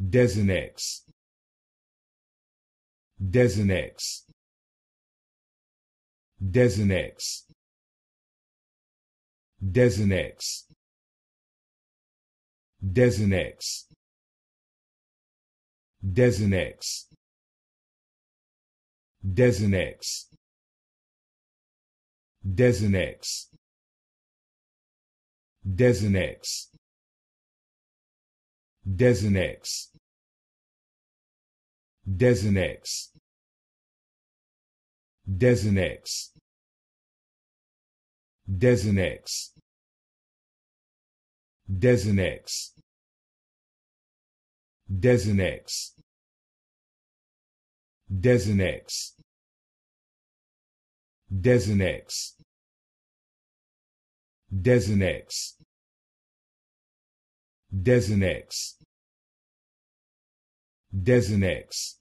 Desinex. Desinex. Desinex. Desinex. Desinex. Desinex. Desinex. Desinex. Desinex. Desinex. Desinex. Desinex. Desinex. Desinex. Desinex. Desinex. Desinex. Desinex. Desinex. Desinex.